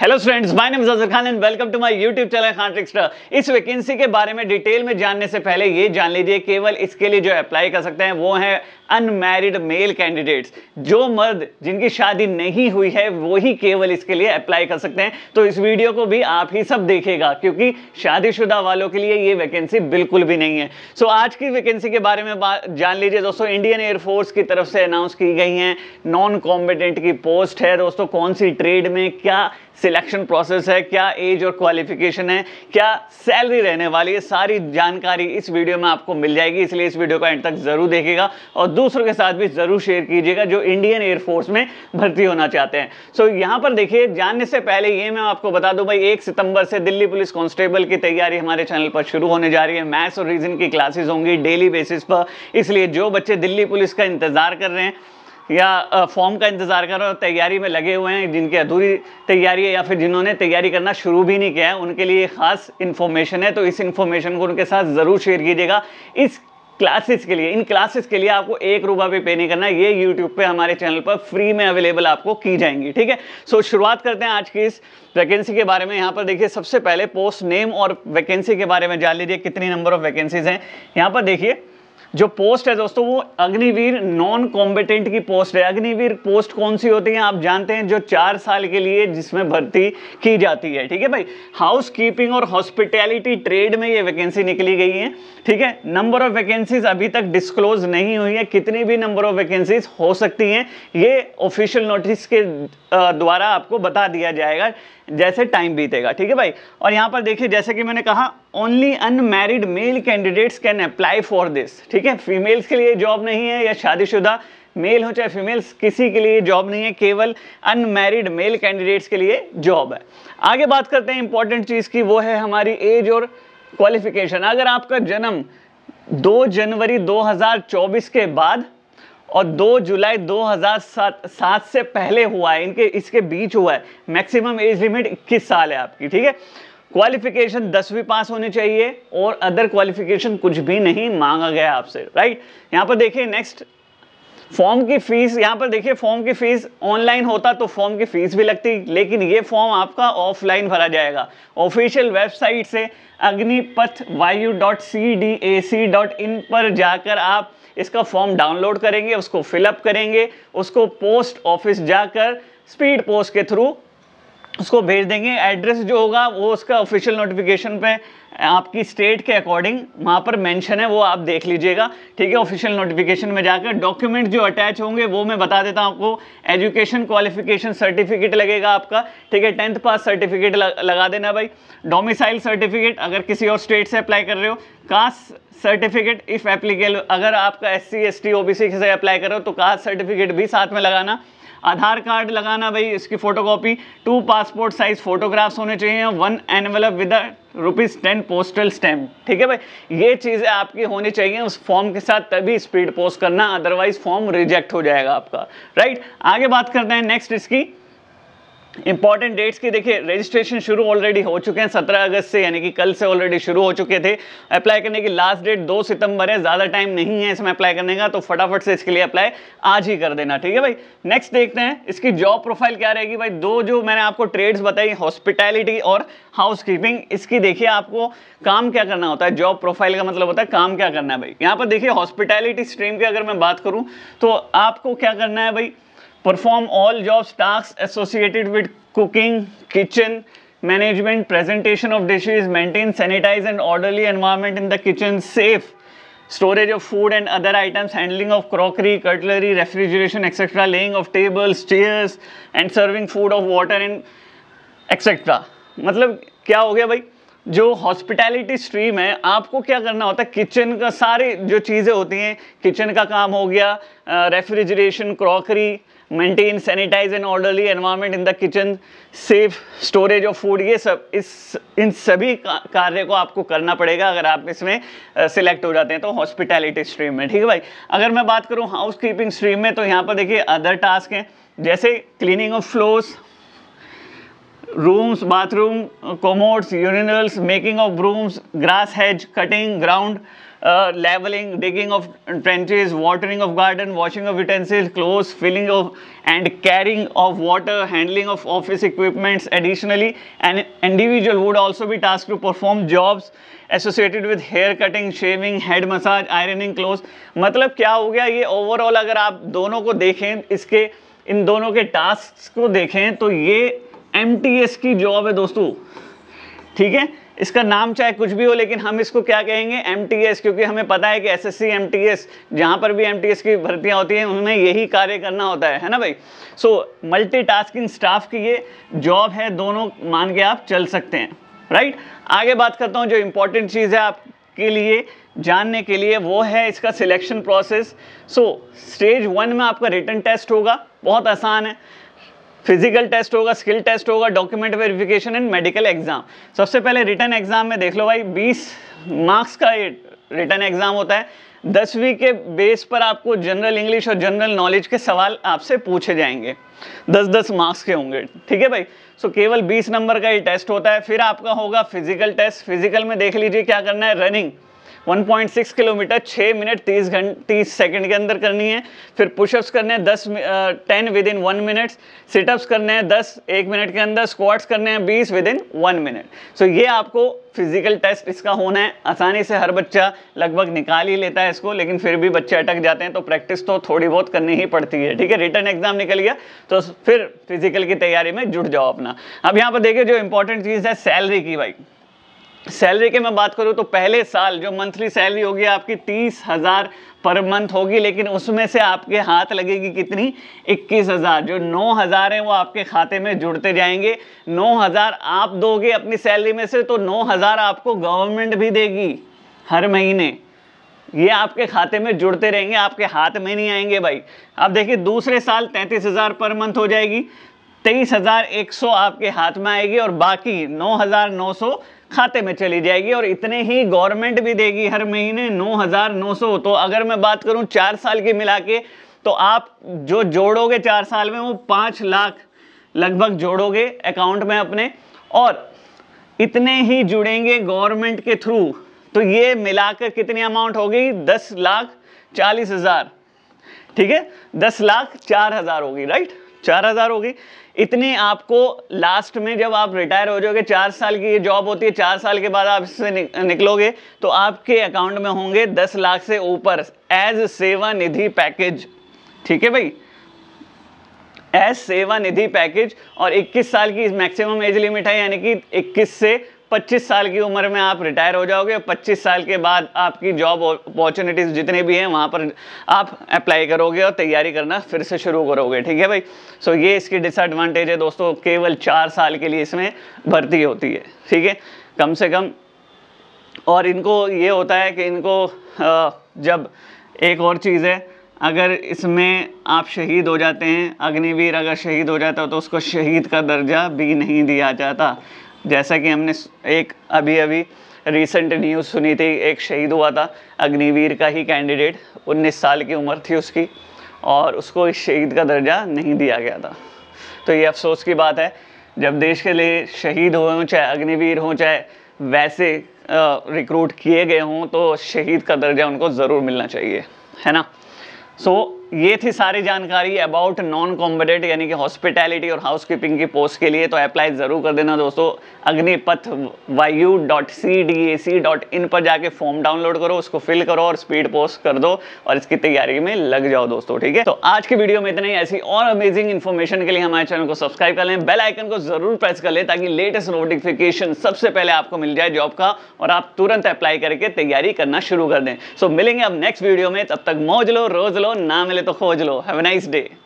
Hello students my name Jazar Khan and welcome to my YouTube channel Khan trickster इस vacancy के बारे में डिटेल में जानने से पहले ये जान लीजिए केवल इसके लिए जो अप्लाई कर सकते हैं वो है अनमैरिड मेल कैंडिडेट्स जो मर्द जिनकी शादी नहीं हुई है वही केवल इसके लिए अप्लाई कर सकते हैं तो इस वीडियो को भी आप ही सब देखेगा क्योंकि शादीशुदा वालों के लिए ये वैकेंसी बिल्कुल भी नहीं है सो so, आज की वैकेंसी के बारे में जान लीजिए दोस्तों इंडियन एयरफोर्स की तरफ से अनाउंस की गई है नॉन कॉम्पिटेंट की पोस्ट है दोस्तों कौन सी ट्रेड में क्या सिलेक्शन प्रोसेस है क्या एज और क्वालिफिकेशन है क्या सैलरी रहने वाली है सारी जानकारी इस वीडियो में आपको मिल जाएगी इसलिए इस वीडियो को एंड तक जरूर देखेगा और दूसरों के साथ भी जरूर शेयर कीजिएगा जो इंडियन एयरफोर्स में भर्ती होना चाहते हैं सो so, यहां पर देखिए जानने से पहले ये मैं आपको बता दूं भाई एक सितंबर से दिल्ली पुलिस कांस्टेबल की तैयारी हमारे चैनल पर शुरू होने जा रही है मैथ्स और रीजन की क्लासेस होंगी डेली बेसिस पर इसलिए जो बच्चे दिल्ली पुलिस का इंतजार कर रहे हैं या फॉर्म का इंतजार कर रहे हो तैयारी में लगे हुए हैं जिनकी अधूरी तैयारी है या फिर जिन्होंने तैयारी करना शुरू भी नहीं किया है उनके लिए खास इन्फॉर्मेशन है तो इस इन्फॉर्मेशन को उनके साथ ज़रूर शेयर कीजिएगा इस क्लासेस के लिए इन क्लासेस के लिए आपको एक रुपया भी पे नहीं करना ये यूट्यूब पे हमारे चैनल पर फ्री में अवेलेबल आपको की जाएंगी ठीक है सो so, शुरुआत करते हैं आज की इस वैकेंसी के बारे में यहाँ पर देखिए सबसे पहले पोस्ट नेम और वैकेंसी के बारे में जान लीजिए कितनी नंबर ऑफ वैकेंसीज हैं यहाँ पर देखिए जो पोस्ट है दोस्तों वो अग्निवीर नॉन कॉम्बिटेंट की पोस्ट है अग्निवीर पोस्ट कौन सी होती है आप जानते हैं जो चार साल के लिए जिसमें भर्ती की जाती है ठीक है भाई हाउस कीपिंग और हॉस्पिटैलिटी ट्रेड में ये वैकेंसी निकली गई है ठीक है नंबर ऑफ वैकेंसीज अभी तक डिस्क्लोज नहीं हुई है कितनी भी नंबर ऑफ वैकेंसीज हो सकती हैं ये ऑफिशियल नोटिस के द्वारा आपको बता दिया जाएगा जैसे टाइम बीतेगा ठीक है भाई और यहाँ पर देखिए जैसे कि मैंने कहा only unmarried male candidates can apply for this ठीक है फीमेल्स के लिए जॉब नहीं है या शादीशुदा मेल हो चाहे फीमेल्स किसी के लिए जॉब नहीं है केवल अनमेरिड मेल कैंडिडेट्स के लिए जॉब है आगे बात करते हैं इंपॉर्टेंट चीज़ की वो है हमारी एज और क्वालिफिकेशन अगर आपका जन्म 2 जनवरी 2024 के बाद और 2 जुलाई 2007 से पहले हुआ है इनके इसके बीच हुआ है मैक्सिमम एज लिमिट इक्कीस साल है आपकी ठीक है क्वालिफिकेशन दसवीं पास होनी चाहिए और अदर क्वालिफिकेशन कुछ भी नहीं मांगा गया आपसे राइट यहाँ पर देखिए नेक्स्ट फॉर्म की फीस यहाँ पर देखिए फॉर्म की फीस ऑनलाइन होता तो फॉर्म की फीस भी लगती लेकिन ये फॉर्म आपका ऑफलाइन भरा जाएगा ऑफिशियल वेबसाइट से Agnipath Vayu dot C D A C dot in पर जाकर आप इसका फॉर्म डाउनलोड करेंगे उसको फिलअप करेंगे उसको पोस्ट ऑफिस जाकर स्पीड पोस्ट के थ्रू उसको भेज देंगे एड्रेस जो होगा वो उसका ऑफिशियल नोटिफिकेशन पे आपकी स्टेट के अकॉर्डिंग वहाँ पर मेंशन है वो आप देख लीजिएगा ठीक है ऑफिशियल नोटिफिकेशन में जाकर डॉक्यूमेंट जो अटैच होंगे वो मैं बता देता हूँ आपको एजुकेशन क्वालिफिकेशन सर्टिफिकेट लगेगा आपका ठीक है टेंथ पास सर्टिफिकेट लगा देना भाई डोमिसाइल सर्टिफिकेट अगर किसी और स्टेट से अप्लाई कर रहे हो कास्ट सर्टिफिकेट इफ़ एप्लीकेबल अगर आपका S C S T O B C से अप्लाई कर रहे हो तो कास्ट सर्टिफिकेट भी साथ में लगाना आधार कार्ड लगाना भाई इसकी photocopy two passport size photographs होने चाहिए one envelope with rupees ten postal stamp ठीक है भाई ये चीज़ें आपकी होनी चाहिए उस फॉर्म के साथ तभी स्पीड पोस्ट करना अदरवाइज फॉर्म रिजेक्ट हो जाएगा आपका राइट आगे बात करते हैं नेक्स्ट इसकी इंपॉर्टेंट डेट्स की देखिए रजिस्ट्रेशन शुरू ऑलरेडी हो चुके हैं 17 अगस्त से यानी कि कल से ऑलरेडी शुरू हो चुके थे अप्लाई करने की लास्ट डेट 2 सितंबर है ज़्यादा टाइम नहीं है इसमें अप्लाई करने का तो फटाफट से इसके लिए अप्लाई आज ही कर देना ठीक है भाई नेक्स्ट देखते हैं इसकी जॉब प्रोफाइल क्या रहेगी भाई दो जो मैंने आपको ट्रेड्स बताई हॉस्पिटैलिटी और हाउस इसकी देखिए आपको काम क्या करना होता है जॉब प्रोफाइल का मतलब होता है काम क्या करना है भाई यहाँ पर देखिए हॉस्पिटैलिटी स्ट्रीम की अगर मैं बात करूँ तो आपको क्या करना है भाई perform all jobs task associated with cooking kitchen management presentation of dishes maintain sanitize and orderly environment in the kitchen safe storage of food and other items handling of crockery cutlery refrigeration etcetera laying of tables chairs and serving food of water and etcetera मतलब क्या हो गया भाई जो hospitality stream है आपको क्या करना होता है किचन का सारी जो चीज़ें होती हैं किचन का काम हो गया refrigeration crockery maintain sanitize and orderly environment in the kitchen safe storage of food ये सब इस इन सभी कार्य को आपको करना पड़ेगा अगर आप इसमें सिलेक्ट हो जाते हैं तो हॉस्पिटैलिटी स्ट्रीम में ठीक है भाई अगर मैं बात करूँ हाउस कीपिंग स्ट्रीम में तो यहाँ पर देखिए अदर टास्क हैं जैसे cleaning of floors rooms bathroom commodes urinals making of rooms grass hedge cutting ground uh, leveling, digging of trenches, watering of garden, washing of utensils, clothes, filling of and carrying of water, handling of office equipments. Additionally, an individual would also be tasked to perform jobs associated with hair cutting, shaving, head massage, ironing clothes. मतलब क्या हो गया ये overall अगर आप दोनों को देखें इसके इन दोनों के टास्क को देखें तो ये एम की जॉब है दोस्तों ठीक है इसका नाम चाहे कुछ भी हो लेकिन हम इसको क्या कहेंगे एम क्योंकि हमें पता है कि एस एस सी जहाँ पर भी एम की भर्तियाँ होती हैं उनमें यही कार्य करना होता है है ना भाई सो टास्किंग स्टाफ की ये जॉब है दोनों मान के आप चल सकते हैं राइट आगे बात करता हूँ जो इम्पोर्टेंट चीज़ है आपके लिए जानने के लिए वो है इसका selection process so stage one में आपका रिटर्न टेस्ट होगा बहुत आसान है फिजिकल टेस्ट होगा स्किल टेस्ट होगा document verification and medical exam सबसे पहले रिटर्न एग्जाम में देख लो भाई 20 मार्क्स का ये रिटर्न एग्जाम होता है दसवीं के बेस पर आपको जनरल इंग्लिश और जनरल नॉलेज के सवाल आपसे पूछे जाएंगे दस दस मार्क्स के होंगे ठीक है भाई सो so, केवल बीस नंबर का ये टेस्ट होता है फिर आपका होगा फिजिकल टेस्ट फिजिकल में देख लीजिए क्या करना है रनिंग 1.6 किलोमीटर 6 मिनट 30 घंटे 30 सेकंड के अंदर करनी है फिर पुशअप्स करने हैं 10 10 within one minute situps करने हैं 10 एक मिनट के अंदर स्क्वाट्स करने हैं 20 within one minute so ये आपको फिजिकल टेस्ट इसका होना है आसानी से हर बच्चा लगभग निकाल ही लेता है इसको लेकिन फिर भी बच्चे अटक जाते हैं तो प्रैक्टिस तो थोड़ी बहुत करनी ही पड़ती है ठीक है रिटर्न एग्जाम निकल गया तो फिर फिजिकल की तैयारी में जुट जाओ अपना अब यहाँ पर देखिए जो इंपॉर्टेंट चीज़ है सैलरी की भाई सैलरी की मैं बात करूँ तो पहले साल जो मंथली सैलरी होगी आपकी तीस हज़ार पर मंथ होगी लेकिन उसमें से आपके हाथ लगेगी कितनी इक्कीस हज़ार जो नौ हज़ार हैं वो आपके खाते में जुड़ते जाएंगे नौ हज़ार आप दोगे अपनी सैलरी में से तो नौ हज़ार आपको गवर्नमेंट भी देगी हर महीने ये आपके खाते में जुड़ते रहेंगे आपके हाथ में नहीं आएंगे भाई अब देखिए दूसरे साल तैंतीस हज़ार पर मंथ हो जाएगी तेईस हज़ार एक सौ आपके हाथ में आएगी और बाकी नौ हज़ार नौ सौ खाते में चली जाएगी और इतने ही गवर्नमेंट भी देगी हर महीने 9,900 तो अगर मैं बात करूं चार साल की मिला के तो आप जो जोड़ोगे चार साल में वो पाँच लाख लगभग जोड़ोगे अकाउंट में अपने और इतने ही जुड़ेंगे गवर्नमेंट के थ्रू तो ये मिलाकर कितनी अमाउंट होगी दस लाख चालीस हज़ार ठीक है दस लाख चार हज़ार होगी राइट चार हज़ार होगी इतने आपको लास्ट में जब आप रिटायर हो जाओगे चार साल की ये जॉब होती है चार साल के बाद आप इससे निकलोगे तो आपके अकाउंट में होंगे दस लाख से ऊपर एज सेवा निधि पैकेज ठीक है भाई एज सेवा निधि पैकेज और 21 साल की मैक्सिमम एज लिमिट है यानी कि 21 से 25 साल की उम्र में आप रिटायर हो जाओगे 25 साल के बाद आपकी जॉब अपॉर्चुनिटीज जितने भी हैं वहाँ पर आप अप्लाई करोगे और तैयारी करना फिर से शुरू करोगे ठीक है भाई सो so, ये इसकी डिसएडवांटेज है दोस्तों केवल चार साल के लिए इसमें भर्ती होती है ठीक है कम से कम और इनको ये होता है कि इनको जब एक और चीज़ है अगर इसमें आप शहीद हो जाते हैं अग्निवीर अगर शहीद हो जाता तो उसको शहीद का दर्जा भी नहीं दिया जाता जैसा कि हमने एक अभी अभी रिसेंट न्यूज़ सुनी थी एक शहीद हुआ था अग्निवीर का ही कैंडिडेट 19 साल की उम्र थी उसकी और उसको इस शहीद का दर्जा नहीं दिया गया था तो ये अफसोस की बात है जब देश के लिए शहीद हुए हों चाहे अग्निवीर हों चाहे वैसे रिक्रूट किए गए हों तो शहीद का दर्जा उनको ज़रूर मिलना चाहिए है ना सो so, ये थी सारी जानकारी अबाउट नॉन कॉम्बडेट यानी कि हॉस्पिटैलिटी और हाउसकीपिंग की पोस्ट के लिए तो अप्लाई ज़रूर कर देना दोस्तों Agnipath Vayu dot C D A C dot in पर जाके फॉर्म डाउनलोड करो उसको फिल करो और स्पीड पोस्ट कर दो और इसकी तैयारी में लग जाओ दोस्तों ठीक है तो आज की वीडियो में इतना ही ऐसी और अमेजिंग इन्फॉर्मेशन के लिए हमारे चैनल को सब्सक्राइब कर लें बेल आइकन को जरूर प्रेस कर लें ताकि लेटेस्ट नोटिफिकेशन सबसे पहले आपको मिल जाए जॉब का और आप तुरंत अप्लाई करके तैयारी करना शुरू कर दें सो मिलेंगे अब नेक्स्ट वीडियो में तब तक मौज लो रोज लो ना मिले तो तो खोज लो हैव नाइस डे